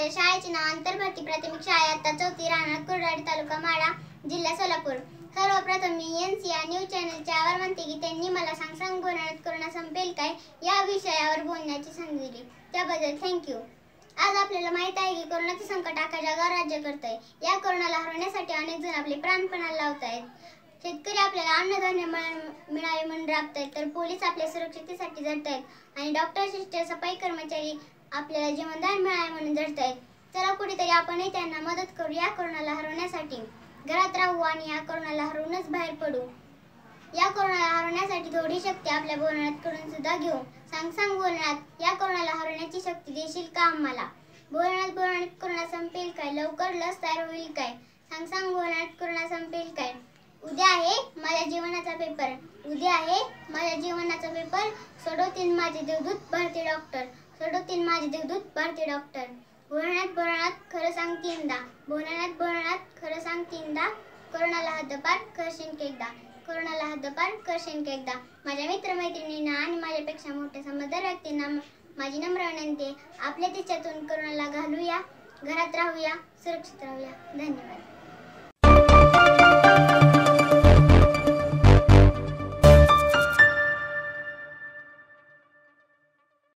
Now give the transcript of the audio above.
माझ्या शाळेचे नाव आंतरभारती प्राथमिक शाळा आता चौथी राहणार कुर्डाळी तालुका माळा जिल्हा सोलापूर सर्वप्रथम मी एन सी या न्यूज चॅनलचे आभार मानते की त्यांनी मला सांग सांग गोंधळात कोरोना संपेल काय या विषयावर बोलण्याची संधी दिली त्याबद्दल थँक्यू आज आपल्याला माहित आहे की कोरोनाचे संकट आखा राज्य करत आहे या कोरोनाला हरवण्यासाठी अनेक जण आपले प्राण पणाला लावत आहेत शेतकरी आपल्याला अन्नधान्य मिळावे म्हणून राबत आहेत तर पोलीस आपल्या सुरक्षितेसाठी झटत आहेत आणि डॉक्टर सिस्टर सफाई कर्मचारी आपल्याला जीवनदान मिळावे म्हणून आहे चला कुठेतरी आपणही त्यांना मदत करू या कोरोनाला हरवण्यासाठी घरात राहू आणि या कोरोनाला हरवूनच बाहेर पडू या कोरोनाला हरवण्यासाठी थोडी शक्ती आपल्या बोलण्यात करून सुद्धा घेऊ सांग सांग बोलण्यात या कोरोनाला हरवण्याची शक्ती देशील का आम्हाला बोलण्यात बोलण्यात कोरोना संपेल काय लवकर लस तयार होईल काय सांग सांग बोलण्यात कोरोना संपेल काय उद्या आहे माझ्या जीवनाचा पेपर उद्या आहे माझ्या जीवनाचा पेपर सोडवतील माझे देवदूत भारतीय डॉक्टर सोडवतील माझे देवदूत भारती डॉक्टर बोलण्यात बोलण्यात खरं सांग तीनदा बोलण्यात बोलण्यात खरं सांग तीनदा कोरोनाला हद्दपार करशील केकदा कोरोनाला हद्दपार करशील केकदा माझ्या मित्रमैत्रिणींना आणि माझ्यापेक्षा मोठ्या समजदार व्यक्तींना माझी नम्र विनंती आपल्या तिच्यातून कोरोनाला घालूया घरात राहूया सुरक्षित राहूया धन्यवाद